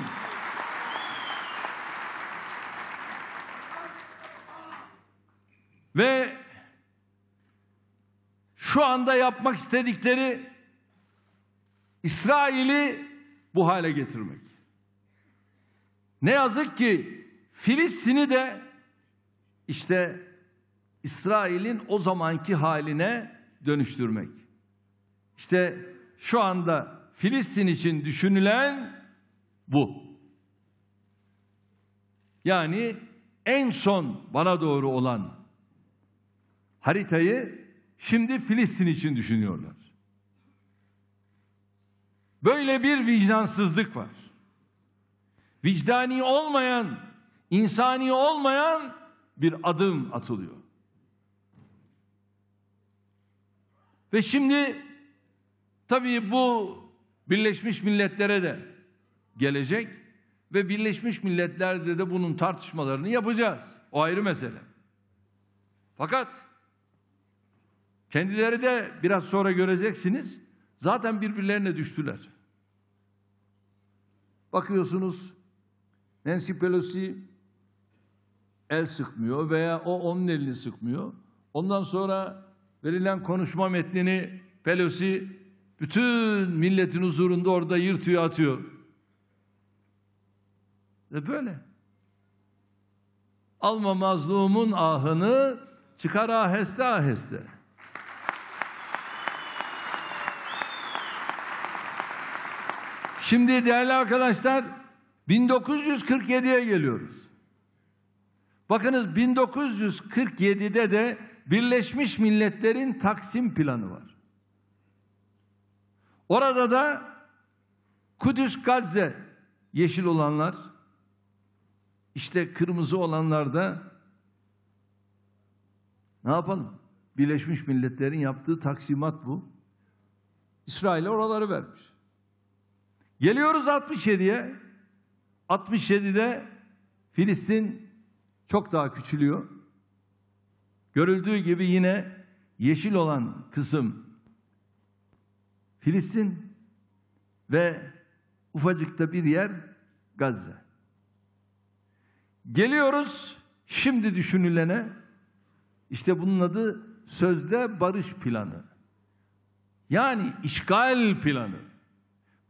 Ve şu anda yapmak istedikleri İsrail'i bu hale getirmek. Ne yazık ki Filistin'i de işte İsrail'in o zamanki haline dönüştürmek. İşte şu anda Filistin için düşünülen bu. Yani en son bana doğru olan haritayı şimdi Filistin için düşünüyorlar. Böyle bir vicdansızlık var. Vicdani olmayan, insani olmayan bir adım atılıyor. Ve şimdi tabii bu Birleşmiş Milletler'e de gelecek ve Birleşmiş Milletler'de de bunun tartışmalarını yapacağız. O ayrı mesele. Fakat kendileri de biraz sonra göreceksiniz. Zaten birbirlerine düştüler. Bakıyorsunuz Nancy Pelosi el sıkmıyor veya o onun elini sıkmıyor. Ondan sonra verilen konuşma metnini Pelosi bütün milletin huzurunda orada yırtıyor atıyor. Ve böyle. Alma mazlumun ahını çıkar aheste aheste. Şimdi değerli arkadaşlar 1947'ye geliyoruz. Bakınız 1947'de de Birleşmiş Milletler'in Taksim planı var. Orada da Kudüs Gazze yeşil olanlar işte kırmızı olanlar da ne yapalım? Birleşmiş Milletler'in yaptığı taksimat bu. İsrail'e oraları vermiş. Geliyoruz 67'ye. 67'de Filistin çok daha küçülüyor. Görüldüğü gibi yine yeşil olan kısım Filistin ve ufacıkta bir yer Gazze. Geliyoruz şimdi düşünülene işte bunun adı sözde barış planı. Yani işgal planı.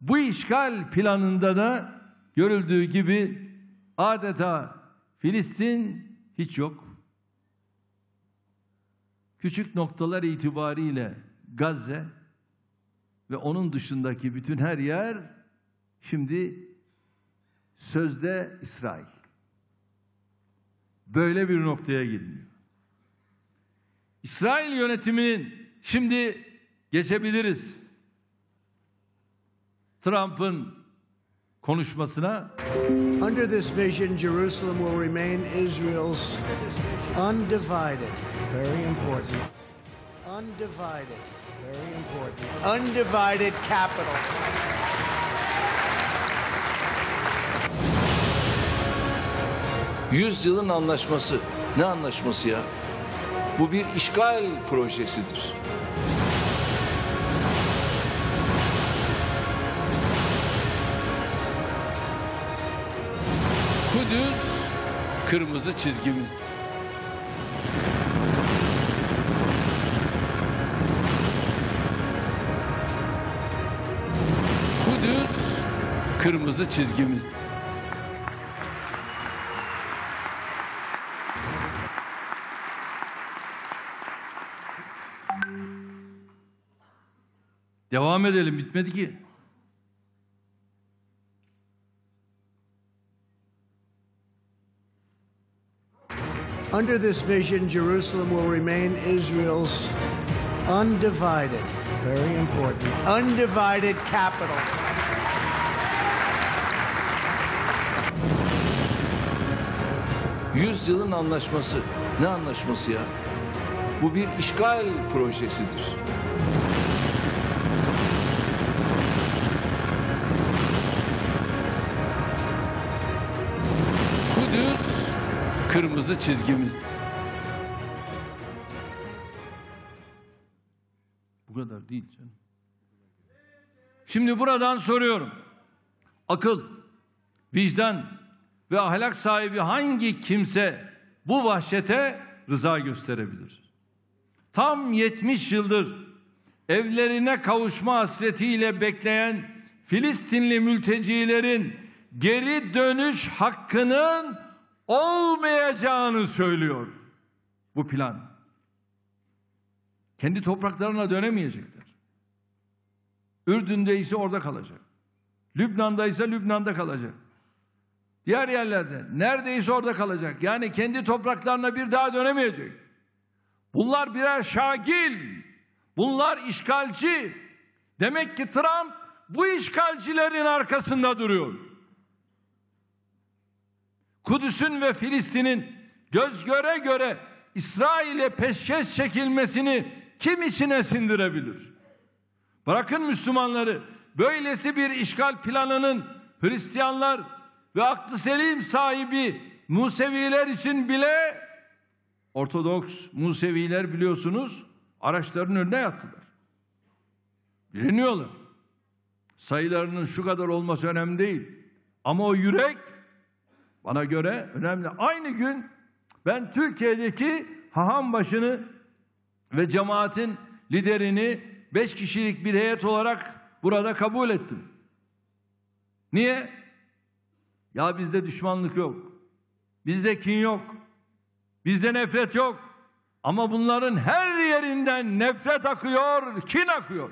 Bu işgal planında da görüldüğü gibi adeta Filistin hiç yok. Küçük noktalar itibariyle Gazze ve onun dışındaki bütün her yer şimdi sözde İsrail. Böyle bir noktaya gidiliyor. İsrail yönetiminin şimdi geçebiliriz. Trump'ın konuşmasına Under this vision Jerusalem will remain Israel's undivided, very important. Undivided, very important. Undivided capital. Yüzyılın anlaşması. Ne anlaşması ya? Bu bir işgal projesidir. düz kırmızı çizgimiz. Kudüs kırmızı çizgimiz. Devam edelim bitmedi ki. Under this vision, Jerusalem will remain Israel's undivided, very important, undivided capital. Yüzyılın anlaşması. Ne anlaşması ya? Bu bir işgal projesidir. kırmızı çizgimiz. Bu kadar değil canım. Şimdi buradan soruyorum. Akıl, vicdan ve ahlak sahibi hangi kimse bu vahşete rıza gösterebilir? Tam 70 yıldır evlerine kavuşma hasretiyle bekleyen Filistinli mültecilerin geri dönüş hakkının olmayacağını söylüyor bu plan. Kendi topraklarına dönemeyecekler. Ürdün'de ise orada kalacak. Lübnan'da ise Lübnan'da kalacak. Diğer yerlerde neredeyse orada kalacak. Yani kendi topraklarına bir daha dönemeyecek. Bunlar birer şagil. Bunlar işgalci. Demek ki Trump bu işgalcilerin arkasında duruyor. Kudüs'ün ve Filistin'in göz göre göre İsrail'e peşkeş çekilmesini kim içine sindirebilir? Bırakın Müslümanları böylesi bir işgal planının Hristiyanlar ve aklı selim sahibi Museviler için bile Ortodoks Museviler biliyorsunuz araçların önüne yattılar. Biliniyorlar. Sayılarının şu kadar olması önemli değil. Ama o yürek bana göre önemli. Aynı gün ben Türkiye'deki haham başını ve cemaatin liderini beş kişilik bir heyet olarak burada kabul ettim. Niye? Ya bizde düşmanlık yok. Bizde kin yok. Bizde nefret yok. Ama bunların her yerinden nefret akıyor, kin akıyor.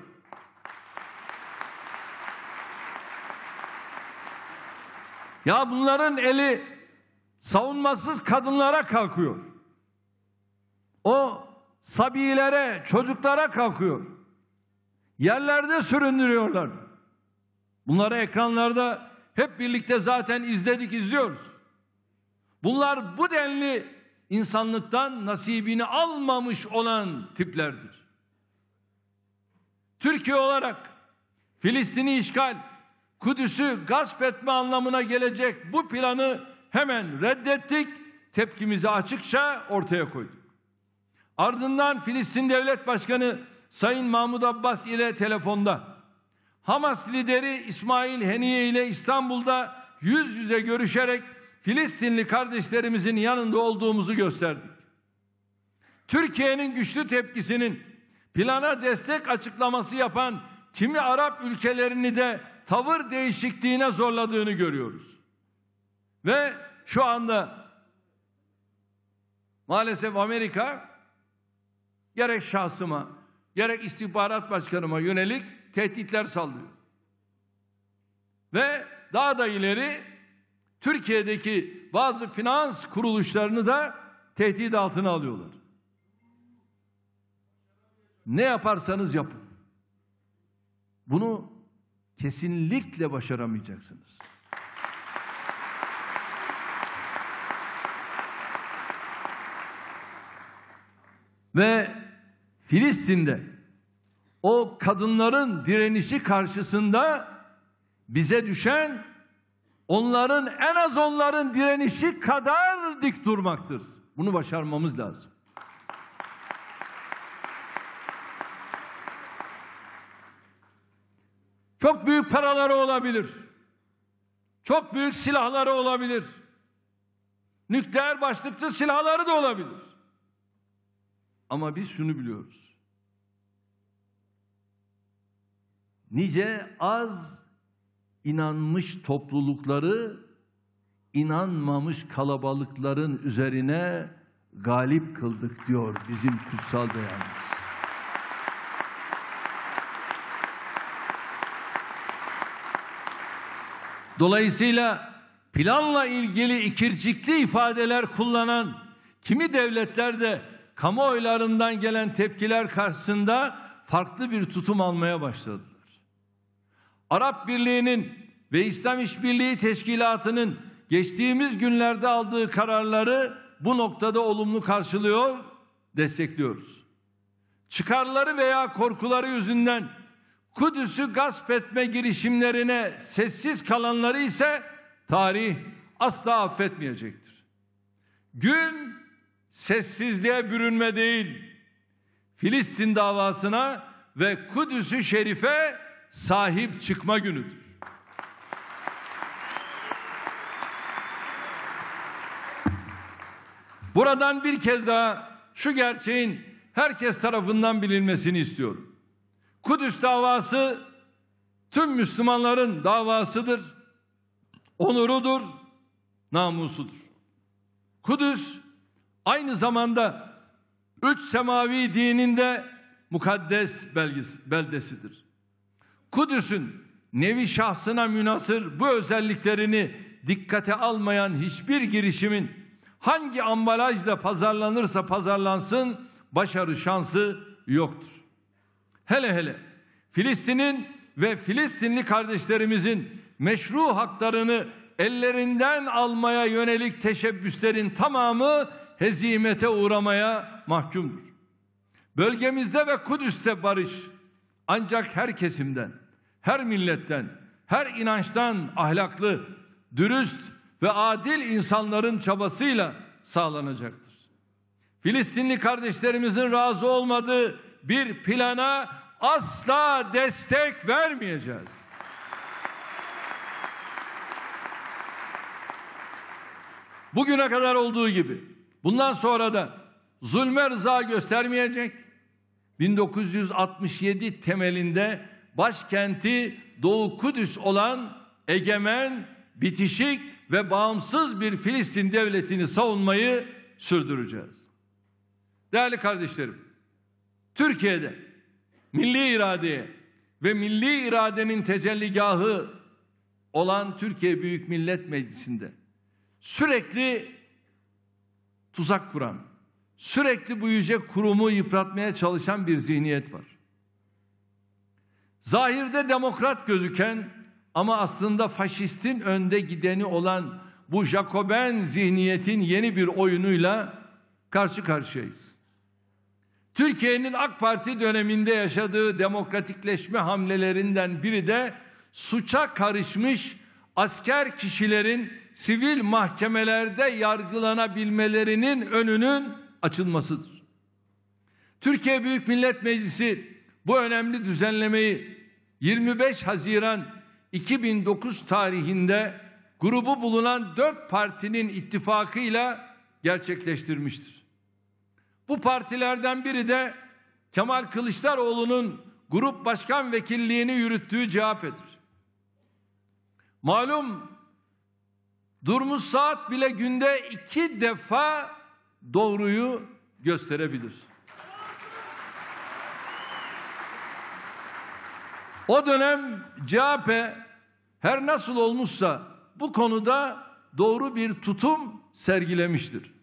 Ya bunların eli savunmasız kadınlara kalkıyor. O sabilere, çocuklara kalkıyor. Yerlerde süründürüyorlar. Bunları ekranlarda hep birlikte zaten izledik, izliyoruz. Bunlar bu denli insanlıktan nasibini almamış olan tiplerdir. Türkiye olarak Filistin'i işgal, Kudüs'ü gasp etme anlamına gelecek bu planı hemen reddettik, tepkimizi açıkça ortaya koyduk. Ardından Filistin Devlet Başkanı Sayın Mahmud Abbas ile telefonda, Hamas lideri İsmail Heniye ile İstanbul'da yüz yüze görüşerek Filistinli kardeşlerimizin yanında olduğumuzu gösterdik. Türkiye'nin güçlü tepkisinin plana destek açıklaması yapan kimi Arap ülkelerini de tavır değişikliğine zorladığını görüyoruz. Ve şu anda maalesef Amerika gerek şahsıma, gerek istihbarat başkanıma yönelik tehditler sallıyor. Ve daha da ileri Türkiye'deki bazı finans kuruluşlarını da tehdit altına alıyorlar. Ne yaparsanız yapın. Bunu kesinlikle başaramayacaksınız. Ve Filistin'de o kadınların direnişi karşısında bize düşen onların en az onların direnişi kadar dik durmaktır. Bunu başarmamız lazım. Çok büyük paraları olabilir. Çok büyük silahları olabilir. Nükleer başlıklı silahları da olabilir. Ama biz şunu biliyoruz. Nice az inanmış toplulukları inanmamış kalabalıkların üzerine galip kıldık diyor bizim kutsal dayanımız. Dolayısıyla planla ilgili ikircikli ifadeler kullanan kimi devletler de kamuoylarından gelen tepkiler karşısında farklı bir tutum almaya başladılar. Arap Birliği'nin ve İslam İşbirliği Teşkilatı'nın geçtiğimiz günlerde aldığı kararları bu noktada olumlu karşılıyor, destekliyoruz. Çıkarları veya korkuları yüzünden Kudüs'ü gasp etme girişimlerine sessiz kalanları ise tarih asla affetmeyecektir. Gün sessizliğe bürünme değil, Filistin davasına ve Kudüs'ü şerife sahip çıkma günüdür. Buradan bir kez daha şu gerçeğin herkes tarafından bilinmesini istiyorum. Kudüs davası tüm Müslümanların davasıdır. Onurudur, namusudur. Kudüs aynı zamanda üç semavi dininde mukaddes belgesi, beldesidir. Kudüs'ün nevi şahsına münasır bu özelliklerini dikkate almayan hiçbir girişimin hangi ambalajla pazarlanırsa pazarlansın başarı şansı yoktur. Hele hele Filistin'in ve Filistinli kardeşlerimizin meşru haklarını ellerinden almaya yönelik teşebbüslerin tamamı hezimete uğramaya mahkumdur. Bölgemizde ve Kudüs'te barış ancak her kesimden, her milletten, her inançtan ahlaklı, dürüst ve adil insanların çabasıyla sağlanacaktır. Filistinli kardeşlerimizin razı olmadığı bir plana asla destek vermeyeceğiz. Bugüne kadar olduğu gibi bundan sonra da zulme rıza göstermeyecek. 1967 temelinde başkenti Doğu Kudüs olan egemen, bitişik ve bağımsız bir Filistin devletini savunmayı sürdüreceğiz. Değerli kardeşlerim, Türkiye'de milli irade ve milli iradenin tecelligahı olan Türkiye Büyük Millet Meclisi'nde sürekli tuzak kuran, sürekli bu yüce kurumu yıpratmaya çalışan bir zihniyet var. Zahirde demokrat gözüken ama aslında faşistin önde gideni olan bu Jacoben zihniyetin yeni bir oyunuyla karşı karşıyayız. Türkiye'nin AK Parti döneminde yaşadığı demokratikleşme hamlelerinden biri de suça karışmış asker kişilerin sivil mahkemelerde yargılanabilmelerinin önünün açılmasıdır. Türkiye Büyük Millet Meclisi bu önemli düzenlemeyi 25 Haziran 2009 tarihinde grubu bulunan dört partinin ittifakıyla gerçekleştirmiştir. Bu partilerden biri de Kemal Kılıçdaroğlu'nun grup başkan vekilliğini yürüttüğü CHP'dir. Malum durmuş saat bile günde iki defa doğruyu gösterebilir. O dönem CHP her nasıl olmuşsa bu konuda doğru bir tutum sergilemiştir.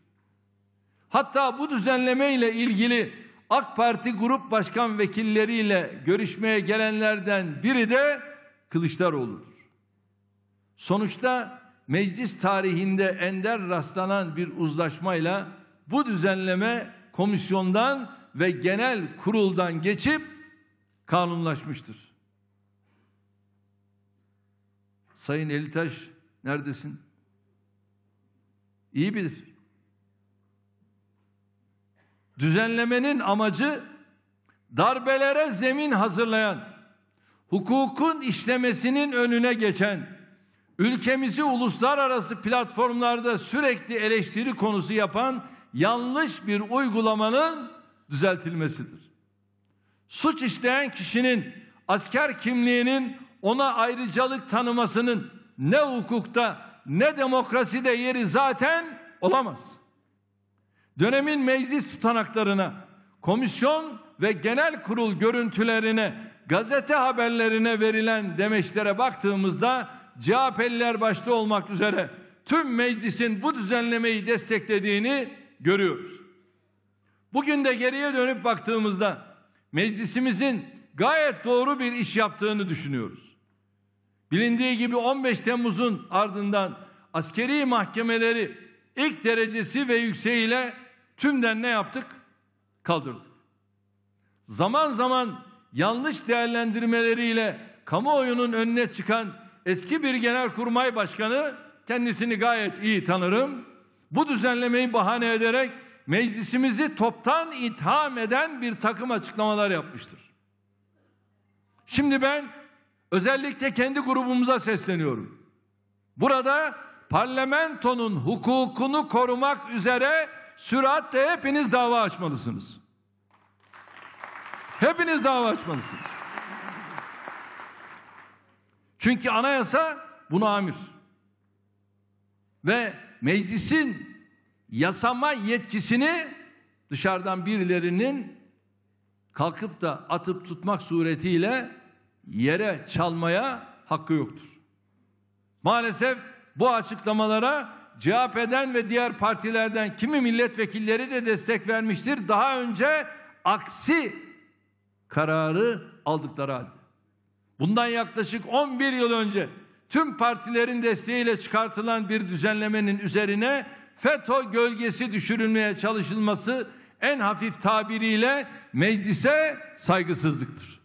Hatta bu düzenleme ile ilgili AK Parti grup başkan vekilleriyle görüşmeye gelenlerden biri de Kılıçdaroğlu'dur. Sonuçta meclis tarihinde ender rastlanan bir uzlaşmayla bu düzenleme komisyondan ve genel kuruldan geçip kanunlaşmıştır. Sayın Elitaş neredesin? İyi bilir. Düzenlemenin amacı darbelere zemin hazırlayan, hukukun işlemesinin önüne geçen, ülkemizi uluslararası platformlarda sürekli eleştiri konusu yapan yanlış bir uygulamanın düzeltilmesidir. Suç işleyen kişinin asker kimliğinin ona ayrıcalık tanımasının ne hukukta ne demokraside yeri zaten olamaz dönemin meclis tutanaklarına, komisyon ve genel kurul görüntülerine, gazete haberlerine verilen demeçlere baktığımızda CHP'liler başta olmak üzere tüm meclisin bu düzenlemeyi desteklediğini görüyoruz. Bugün de geriye dönüp baktığımızda meclisimizin gayet doğru bir iş yaptığını düşünüyoruz. Bilindiği gibi 15 Temmuz'un ardından askeri mahkemeleri ilk derecesi ve yükseğiyle tümden ne yaptık? Kaldırdık. Zaman zaman yanlış değerlendirmeleriyle kamuoyunun önüne çıkan eski bir genelkurmay başkanı kendisini gayet iyi tanırım. Bu düzenlemeyi bahane ederek meclisimizi toptan itham eden bir takım açıklamalar yapmıştır. Şimdi ben özellikle kendi grubumuza sesleniyorum. Burada parlamentonun hukukunu korumak üzere süratle hepiniz dava açmalısınız. Hepiniz dava açmalısınız. Çünkü anayasa bunu amir. Ve meclisin yasama yetkisini dışarıdan birilerinin kalkıp da atıp tutmak suretiyle yere çalmaya hakkı yoktur. Maalesef bu açıklamalara CHP'den ve diğer partilerden kimi milletvekilleri de destek vermiştir. Daha önce aksi kararı aldıkları halde. Bundan yaklaşık 11 yıl önce tüm partilerin desteğiyle çıkartılan bir düzenlemenin üzerine FETÖ gölgesi düşürülmeye çalışılması en hafif tabiriyle meclise saygısızlıktır.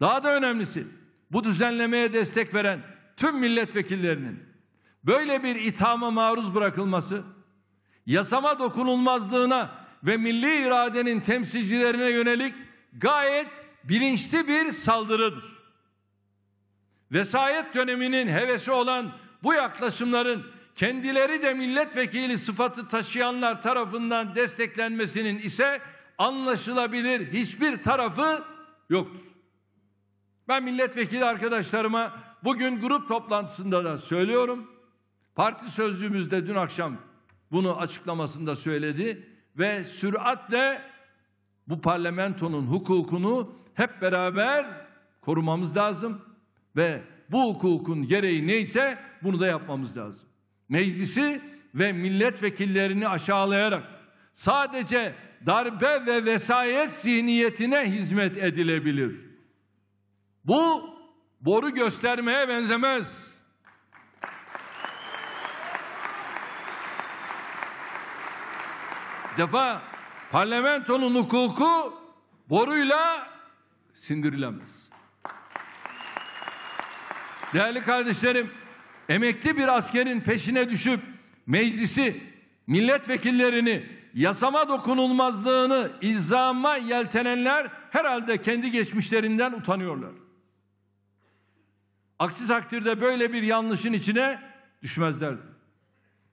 Daha da önemlisi bu düzenlemeye destek veren tüm milletvekillerinin böyle bir ithama maruz bırakılması, yasama dokunulmazlığına ve milli iradenin temsilcilerine yönelik gayet bilinçli bir saldırıdır. Vesayet döneminin hevesi olan bu yaklaşımların kendileri de milletvekili sıfatı taşıyanlar tarafından desteklenmesinin ise anlaşılabilir hiçbir tarafı yoktur. Ben milletvekili arkadaşlarıma bugün grup toplantısında da söylüyorum. Parti sözcüğümüz de dün akşam bunu açıklamasında söyledi ve süratle bu parlamentonun hukukunu hep beraber korumamız lazım ve bu hukukun gereği neyse bunu da yapmamız lazım. Meclisi ve milletvekillerini aşağılayarak sadece darbe ve vesayet zihniyetine hizmet edilebilir. Bu boru göstermeye benzemez. defa parlamentonun hukuku boruyla sindirilemez. Değerli kardeşlerim, emekli bir askerin peşine düşüp meclisi, milletvekillerini, yasama dokunulmazlığını izama yeltenenler herhalde kendi geçmişlerinden utanıyorlar. Aksi takdirde böyle bir yanlışın içine düşmezlerdi.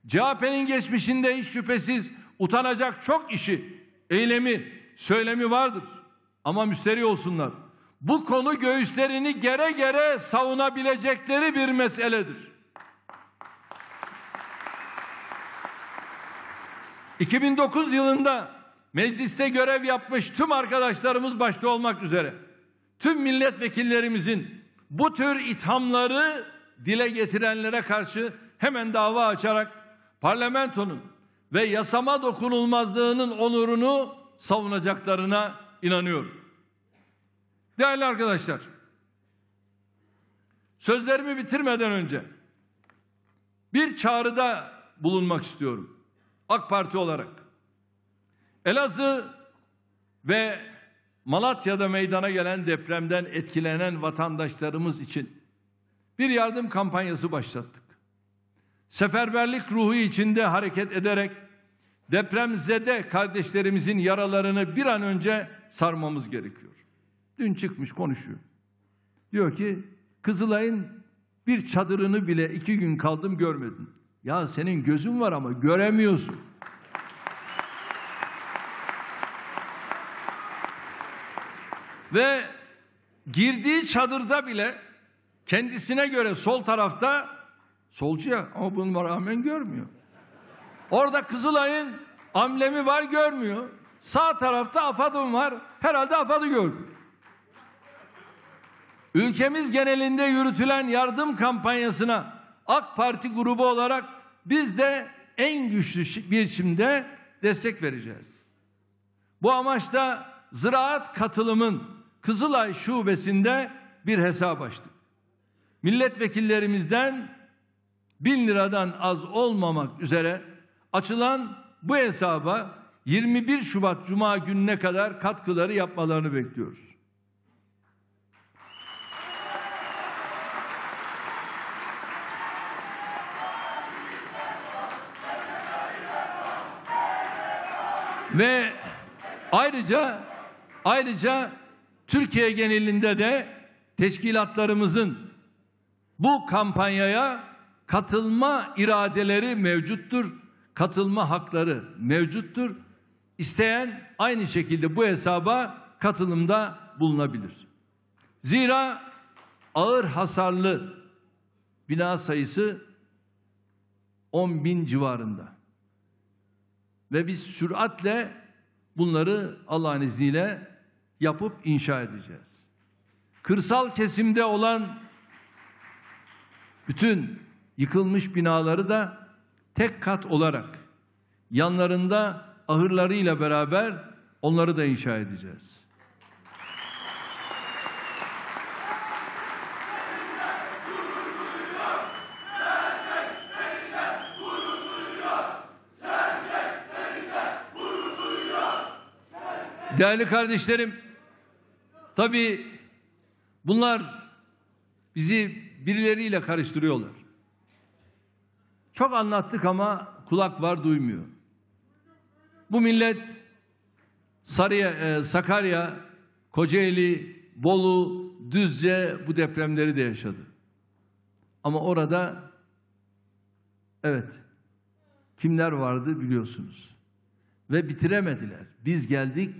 CHP'nin geçmişinde hiç şüphesiz utanacak çok işi, eylemi, söylemi vardır. Ama müsterih olsunlar. Bu konu göğüslerini gere gere savunabilecekleri bir meseledir. 2009 yılında mecliste görev yapmış tüm arkadaşlarımız başta olmak üzere tüm milletvekillerimizin bu tür ithamları dile getirenlere karşı hemen dava açarak parlamentonun ve yasama dokunulmazlığının onurunu savunacaklarına inanıyorum. Değerli arkadaşlar, sözlerimi bitirmeden önce bir çağrıda bulunmak istiyorum. AK Parti olarak. Elazığ ve Malatya'da meydana gelen depremden etkilenen vatandaşlarımız için bir yardım kampanyası başlattık. Seferberlik ruhu içinde hareket ederek depremzede kardeşlerimizin yaralarını bir an önce sarmamız gerekiyor. Dün çıkmış konuşuyor. Diyor ki Kızılay'ın bir çadırını bile iki gün kaldım görmedim. Ya senin gözün var ama göremiyorsun. Ve girdiği çadırda bile kendisine göre sol tarafta solcuya ama buna rağmen görmüyor. Orada Kızılay'ın amblemi var görmüyor. Sağ tarafta afadım var. Herhalde AFAD'ı gördü. Ülkemiz genelinde yürütülen yardım kampanyasına AK Parti grubu olarak biz de en güçlü biçimde destek vereceğiz. Bu amaçla Ziraat Katılım'ın Kızılay Şubesi'nde bir hesap açtık. Milletvekillerimizden bin liradan az olmamak üzere Açılan bu hesaba 21 Şubat Cuma gününe kadar katkıları yapmalarını bekliyoruz. Ve ayrıca ayrıca Türkiye genelinde de teşkilatlarımızın bu kampanyaya katılma iradeleri mevcuttur katılma hakları mevcuttur. İsteyen aynı şekilde bu hesaba katılımda bulunabilir. Zira ağır hasarlı bina sayısı 10 bin civarında. Ve biz süratle bunları Allah'ın izniyle yapıp inşa edeceğiz. Kırsal kesimde olan bütün yıkılmış binaları da tek kat olarak yanlarında ahırlarıyla beraber onları da inşa edeceğiz. Değerli kardeşlerim, tabi bunlar bizi birileriyle karıştırıyorlar. Çok anlattık ama kulak var duymuyor. Bu millet Sarıya, e, Sakarya, Kocaeli, Bolu, Düzce bu depremleri de yaşadı. Ama orada evet kimler vardı biliyorsunuz. Ve bitiremediler. Biz geldik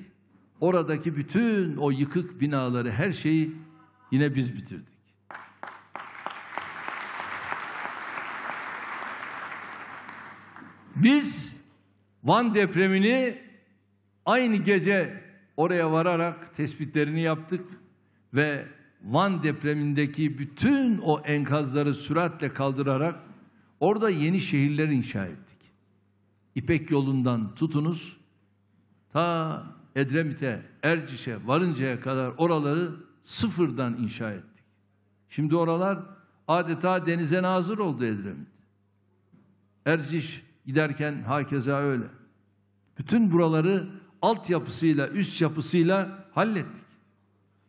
oradaki bütün o yıkık binaları her şeyi yine biz bitirdik. Biz Van depremini aynı gece oraya vararak tespitlerini yaptık ve Van depremindeki bütün o enkazları süratle kaldırarak orada yeni şehirler inşa ettik. İpek yolundan tutunuz ta Edremit'e, Erciş'e varıncaya kadar oraları sıfırdan inşa ettik. Şimdi oralar adeta denize nazır oldu Edremit. Erciş Giderken hakeza öyle. Bütün buraları altyapısıyla, üst yapısıyla hallettik.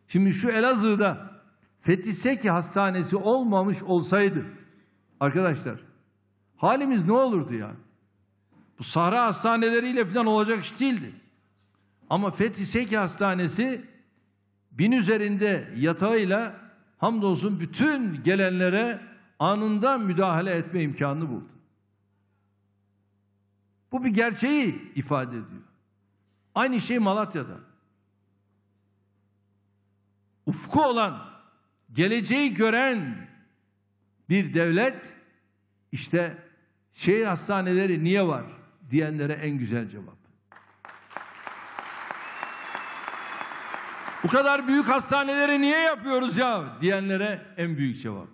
Şimdi şu Elazığ'da Fethi Seki Hastanesi olmamış olsaydı arkadaşlar halimiz ne olurdu ya? Bu sahra hastaneleriyle falan olacak iş değildi. Ama Fethi Seki Hastanesi bin üzerinde yatağıyla hamdolsun bütün gelenlere anında müdahale etme imkanını buldu. Bu bir gerçeği ifade ediyor. Aynı şey Malatya'da. Ufku olan, geleceği gören bir devlet işte şehir hastaneleri niye var diyenlere en güzel cevap. Bu kadar büyük hastaneleri niye yapıyoruz ya diyenlere en büyük cevap.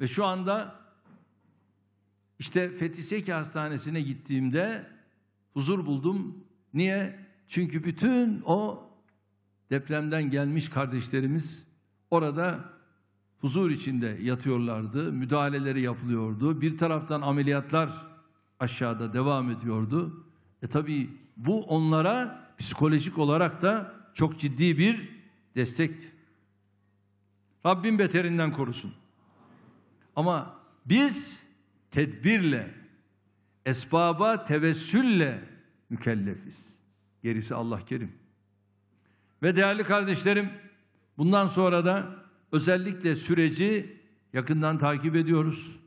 Ve şu anda işte Fethi Hastanesi'ne gittiğimde huzur buldum. Niye? Çünkü bütün o depremden gelmiş kardeşlerimiz orada huzur içinde yatıyorlardı. Müdahaleleri yapılıyordu. Bir taraftan ameliyatlar aşağıda devam ediyordu. E tabi bu onlara psikolojik olarak da çok ciddi bir destekti. Rabbim beterinden korusun. Ama biz tedbirle, esbaba tevessülle mükellefiz. Gerisi Allah kerim. Ve değerli kardeşlerim, bundan sonra da özellikle süreci yakından takip ediyoruz.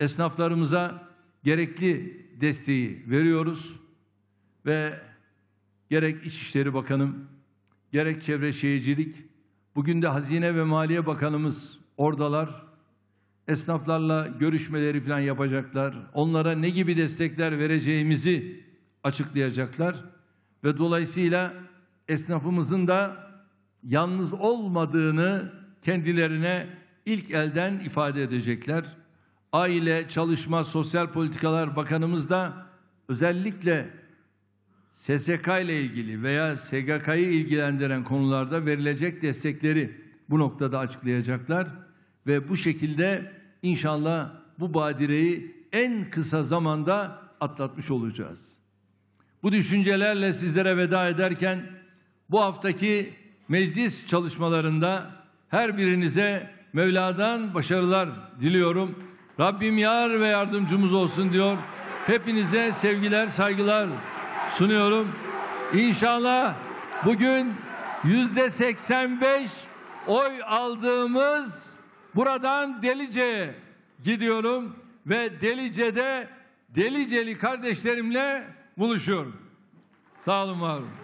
Esnaflarımıza gerekli desteği veriyoruz ve gerek İçişleri Bakanım, gerek Çevre Şehircilik, bugün de Hazine ve Maliye Bakanımız oradalar esnaflarla görüşmeleri falan yapacaklar. Onlara ne gibi destekler vereceğimizi açıklayacaklar ve dolayısıyla esnafımızın da yalnız olmadığını kendilerine ilk elden ifade edecekler. Aile, Çalışma, Sosyal Politikalar Bakanımız da özellikle SSK ile ilgili veya SGK'yı ilgilendiren konularda verilecek destekleri bu noktada açıklayacaklar ve bu şekilde inşallah bu badireyi en kısa zamanda atlatmış olacağız. Bu düşüncelerle sizlere veda ederken bu haftaki meclis çalışmalarında her birinize Mevla'dan başarılar diliyorum. Rabbim yar ve yardımcımız olsun diyor. Hepinize sevgiler, saygılar sunuyorum. İnşallah bugün yüzde 85 oy aldığımız Buradan Delice'ye gidiyorum ve Delice'de Deliceli kardeşlerimle buluşuyorum. Sağ olun, var olun.